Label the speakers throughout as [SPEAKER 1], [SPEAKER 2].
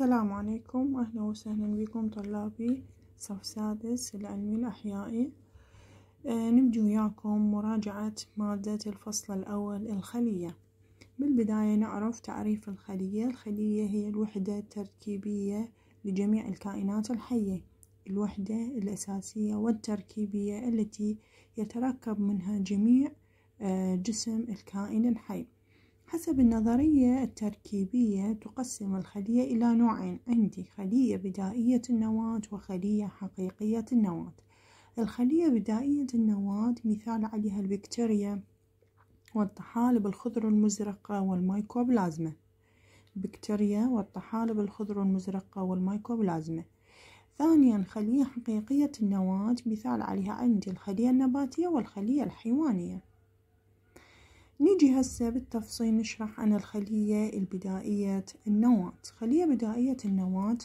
[SPEAKER 1] السلام عليكم أهلا وسهلا بكم طلابي صف سادس العلمي الأحيائي أه نبدأ وياكم مراجعة مادة الفصل الأول الخلية بالبداية نعرف تعريف الخلية الخلية هي الوحدة التركيبية لجميع الكائنات الحية الوحدة الأساسية والتركيبية التي يتركب منها جميع أه جسم الكائن الحي حسب النظرية التركيبية تقسم الخلية إلى نوعين عندي خلية بدائية النواة وخلية حقيقية النواة الخلية بدائية النواة مثال عليها البكتيريا والطحالب الخضر المزرقة والمايكوبلازما البكتيريا والطحالب الخضر المزرقة والمايكوبلازما ثانيا خلية حقيقية النواة مثال عليها عندي الخلية النباتية والخلية الحيوانية نيجي هسه بالتفصيل نشرح عن الخلية البدائية النواة خلية بدائية النواة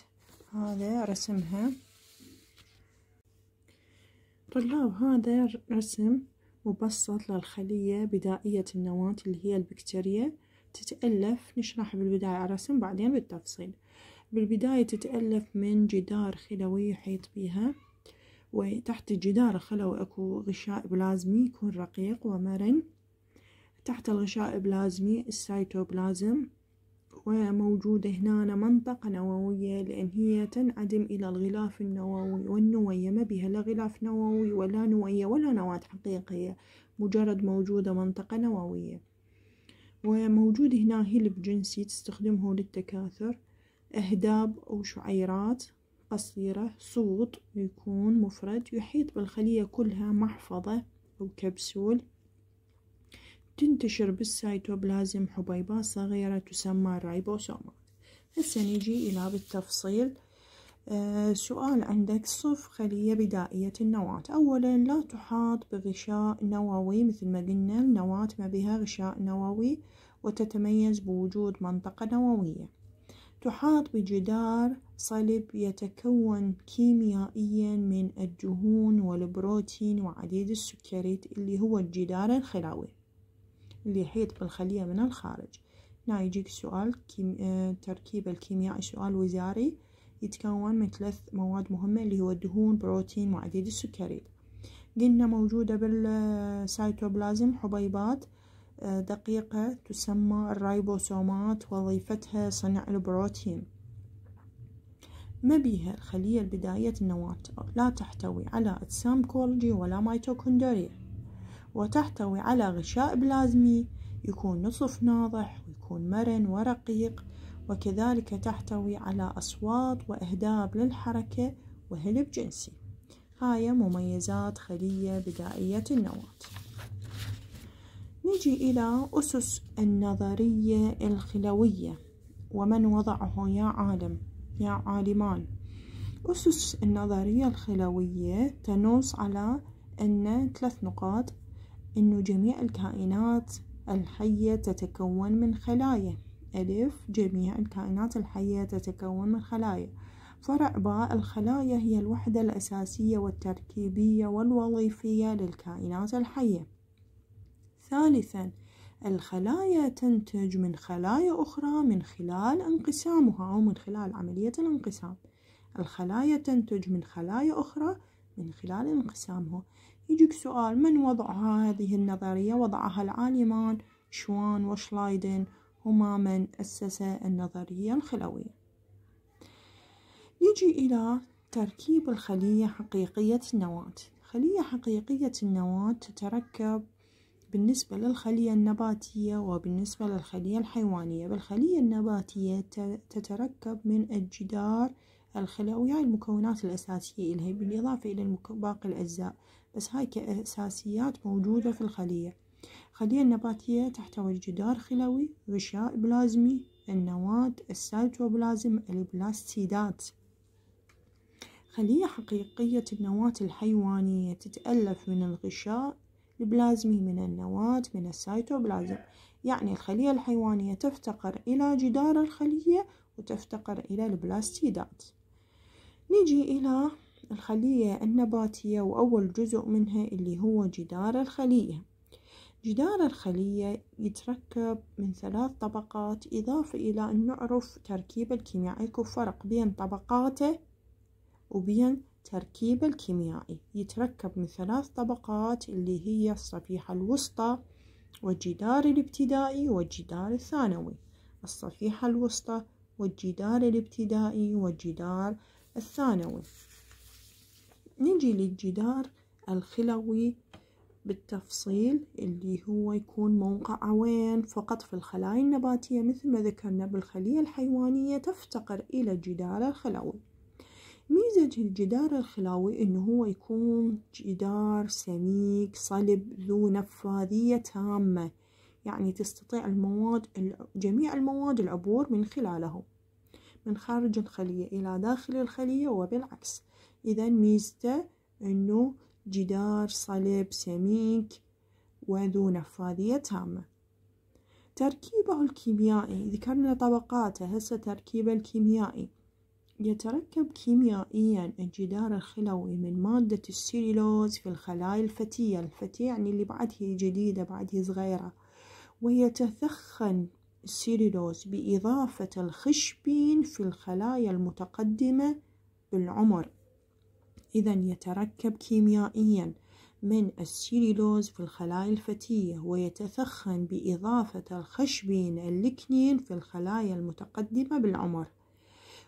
[SPEAKER 1] هذا رسمها طلاب هذا رسم مبسط للخلية بدائية النواة اللي هي البكتيريا تتألف نشرح بالبداية الرسم بعدين بالتفصيل بالبداية تتألف من جدار خلوي يحيط بها وتحت الجدار الخلوي أكو غشاء بلازمي يكون رقيق ومرن تحت الغشاء بلازمي السيتوبلازم وموجودة هنا منطقة نووية لأن هي تنعدم إلى الغلاف النووي والنوية ما بها لا غلاف نووي ولا نوية ولا نواة حقيقية مجرد موجودة منطقة نووية وموجود هنا هلب جنسي تستخدمه للتكاثر أهداب أو شعيرات قصيرة صوت يكون مفرد يحيط بالخلية كلها محفظة أو كبسول تنتشر بالسيتوبلازم حبيبات صغيرة تسمى الرايبوسومات هسه نيجي إلى بالتفصيل آه سؤال عندك صف خلية بدائية النواة أولا لا تحاط بغشاء نووي مثل ما قلنا النواة ما بها غشاء نووي وتتميز بوجود منطقة نووية تحاط بجدار صلب يتكون كيميائيا من الدهون والبروتين وعديد السكريات اللي هو الجدار الخلوي يحيط بالخلية من الخارج هنا يجيك سؤال كيم... آه، تركيب الكيميائي سؤال وزاري يتكون من ثلاث مواد مهمة اللي هو الدهون بروتين وعديد السكريات قلنا موجودة بالسيتوبلازم حبيبات آه، دقيقة تسمى الريبوسومات وظيفتها صنع البروتين ما بيها الخلية البداية النواة لا تحتوي على أجسام كولجي ولا ميتوكوندريا وتحتوي على غشاء بلازمي يكون نصف ناضح ويكون مرن ورقيق وكذلك تحتوي على أصوات وأهداب للحركة وهلب جنسي هاي مميزات خلية بدائية النواة نجي إلى أسس النظرية الخلوية ومن وضعه يا عالم يا عالمان أسس النظرية الخلوية تنص على أن ثلاث نقاط أنه جميع الكائنات الحية تتكون من خلايا ألف جميع الكائنات الحية تتكون من خلايا فرع باء الخلايا هي الوحدة الأساسية والتركيبية والوظيفية للكائنات الحية ثالثا الخلايا تنتج من خلايا أخرى من خلال انقسامها أو من خلال عملية الانقسام الخلايا تنتج من خلايا أخرى من خلال انقسامها يجيك سؤال من وضع هذه النظرية وضعها العالمان شوان وشلايدن هما من أسس النظرية الخلوية يجي إلى تركيب الخلية حقيقية النواة خلية حقيقية النواة تتركب بالنسبة للخلية النباتية وبالنسبة للخلية الحيوانية بالخلية النباتية تتركب من الجدار الخلوي هاي يعني المكونات الأساسية إلها بالإضافة إلى باقي الأجزاء بس هاي كأساسيات موجودة في الخلية الخلية النباتية تحتوي الجدار خلوي غشاء بلازمي النواة السيتوبلازم البلاستيدات خلية حقيقية النواة الحيوانية تتألف من الغشاء البلازمي من النواة من السيتوبلازم يعني الخلية الحيوانية تفتقر إلى جدار الخلية وتفتقر إلى البلاستيدات نجي إلى الخلية النباتية وأول جزء منها اللي هو جدار الخلية جدار الخلية يتركب من ثلاث طبقات إضافة إلى أن نعرف تركيب الكيميائي كفرق بين طبقاته وبين تركيب الكيميائي يتركب من ثلاث طبقات اللي هي الصفيحة الوسطى والجدار الابتدائي والجدار الثانوي الصفيحة الوسطى والجدار الابتدائي والجدار الثانوي نجي للجدار الخلوي بالتفصيل اللي هو يكون موقعه وين فقط في الخلايا النباتية مثل ما ذكرنا بالخلية الحيوانية تفتقر إلى الجدار الخلوي ميزة الجدار الخلوي إنه هو يكون جدار سميك صلب ذو نفاذية تامة يعني تستطيع المواد جميع المواد العبور من خلاله من خارج الخلية إلى داخل الخلية وبالعكس إذا ميزته أنه جدار صلب سميك وذو نفاذية تامة تركيبه الكيميائي ذكرنا طبقاته هسه تركيبه الكيميائي يتركب كيميائيا الجدار الخلوي من مادة السيلولوز في الخلايا الفتية الفتية يعني اللي بعدها جديدة بعدها صغيرة ويتثخن السيلولوز بإضافة الخشبين في الخلايا المتقدمة بالعمر إذا يتركب كيميائيا من السيلولوز في الخلايا الفتية ويتثخن بإضافة الخشبين اللكنين في الخلايا المتقدمة بالعمر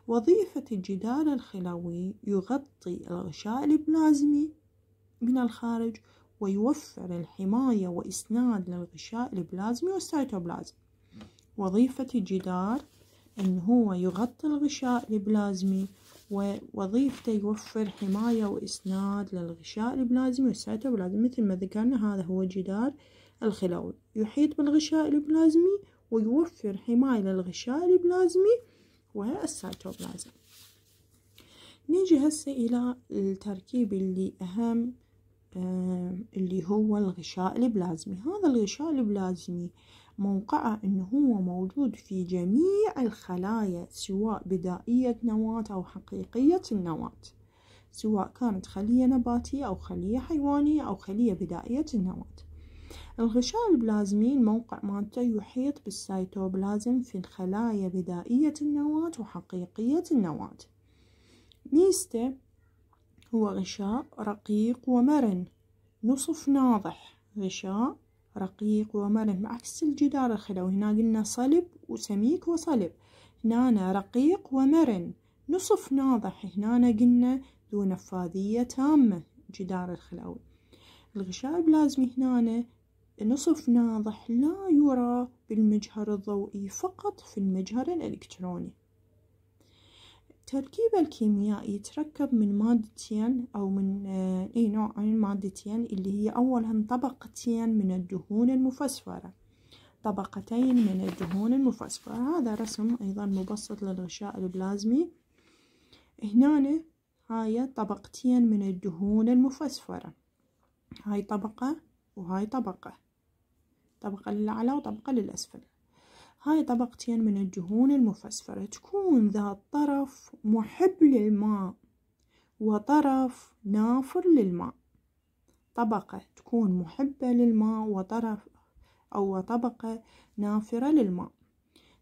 [SPEAKER 1] وظيفة الجدار الخلوي يغطي الغشاء البلازمي من الخارج ويوفر الحماية وإسناد للغشاء البلازمي والسيتوبلازم وظيفة الجدار أن هو يغطي الغشاء البلازمي ووظيفته يوفر حماية وإسناد للغشاء البلازمي وسعته البلازمي مثل ما ذكرنا هذا هو جدار الخلوي يحيط بالغشاء البلازمي ويوفر حماية للغشاء البلازمي والسيتوبلازم نيجي هسه إلى التركيب اللي أهم آه، اللي هو الغشاء البلازمي هذا الغشاء البلازمي موقعه أنه هو موجود في جميع الخلايا سواء بدائية نواة أو حقيقية النواة سواء كانت خلية نباتية أو خلية حيوانية أو خلية بدائية النواة الغشاء البلازمي الموقع مالته يحيط بالسيتوبلازم في الخلايا بدائية النواة وحقيقية النواة ميزته هو غشاء رقيق ومرن نصف ناضح غشاء رقيق ومرن عكس الجدار الخلوي هنا قلنا صلب وسميك وصلب هنا رقيق ومرن نصف ناضح هنا قلنا ذو نفاذية تامة جدار الخلوي الغشاء البلازمي هنا نصف ناضح لا يرى بالمجهر الضوئي فقط في المجهر الإلكتروني التركيبة الكيميائي يتركب من مادتين أو من آه، أي نوع من مادتين اللي هي أولا طبقتين من الدهون المفسفرة طبقتين من الدهون المفسفرة هذا رسم أيضا مبسط للغشاء البلازمي هنا هاي طبقتين من الدهون المفسفرة هاي طبقة وهاي طبقة طبقة للأعلى وطبقة للأسفل هاي طبقتين من الدهون المفسفرة تكون ذات طرف محب للماء وطرف نافر للماء طبقة تكون محبة للماء وطرف أو طبقة نافرة للماء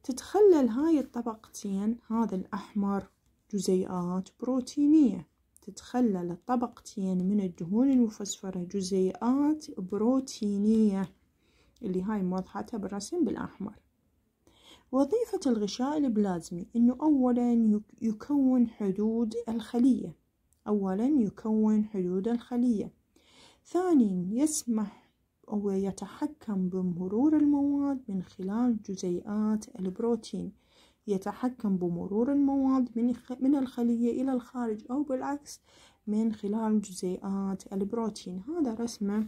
[SPEAKER 1] تتخلل هاي الطبقتين هذا الأحمر جزيئات بروتينية تتخلل الطبقتين من الدهون المفسفرة جزيئات بروتينية اللي هاي موضحتها بالرسم بالأحمر وظيفة الغشاء البلازمي أنه أولا يكون حدود الخلية أولا يكون حدود الخلية ثانيا يسمح أو يتحكم بمرور المواد من خلال جزيئات البروتين يتحكم بمرور المواد من من الخلية إلى الخارج أو بالعكس من خلال جزيئات البروتين هذا رسمة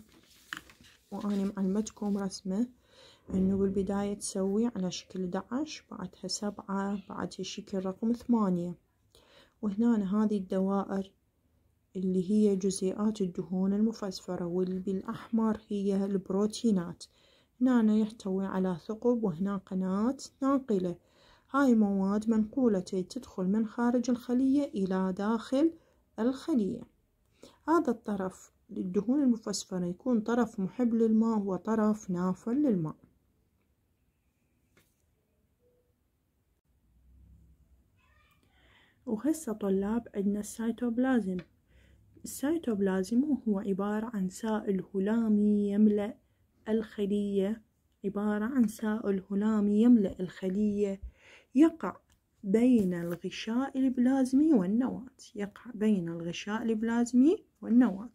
[SPEAKER 1] وأنا معلمتكم رسمة انه بالبداية تسوي على شكل دعش بعدها سبعة بعدها شكل رقم ثمانية وهنا هذه الدوائر اللي هي جزيئات الدهون المفسفرة واللي بالأحمر هي البروتينات هنا يحتوي على ثقب وهنا قناة ناقلة هاي مواد منقولة تدخل من خارج الخلية إلى داخل الخلية هذا الطرف للدهون المفسفرة يكون طرف محب للماء وطرف نافل للماء وهسه طلاب عندنا السيتوبلازم السيتوبلازم هو عبارة عن سائل هلامي يملأ الخلية عبارة عن سائل هلامي يملأ الخلية يقع بين الغشاء البلازمي والنواة يقع بين الغشاء البلازمي والنواة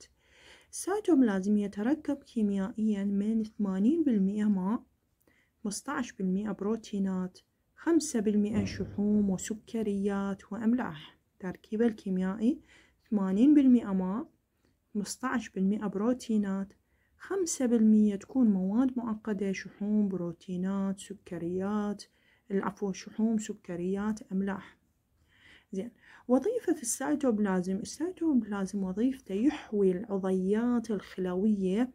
[SPEAKER 1] السيتوبلازم يتركب كيميائيا من 80% ماء 15% بروتينات خمسة بالمئة شحوم وسكريات وأملاح تركيبه الكيميائي ثمانين بالمئة ماء خمسطعش بالمئة بروتينات خمسة بالمئة تكون مواد معقدة شحوم بروتينات سكريات العفو شحوم سكريات أملاح زين وظيفة السيتوبلازم السيتوبلازم وظيفته يحوي العضيات الخلوية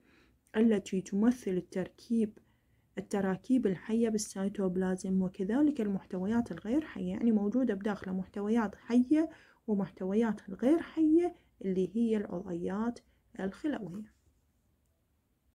[SPEAKER 1] التي تمثل التركيب التراكيب الحية بالسيتوبلازم وكذلك المحتويات الغير حية يعني موجودة بداخله محتويات حية ومحتويات الغير حية اللي هي العضيات الخلوية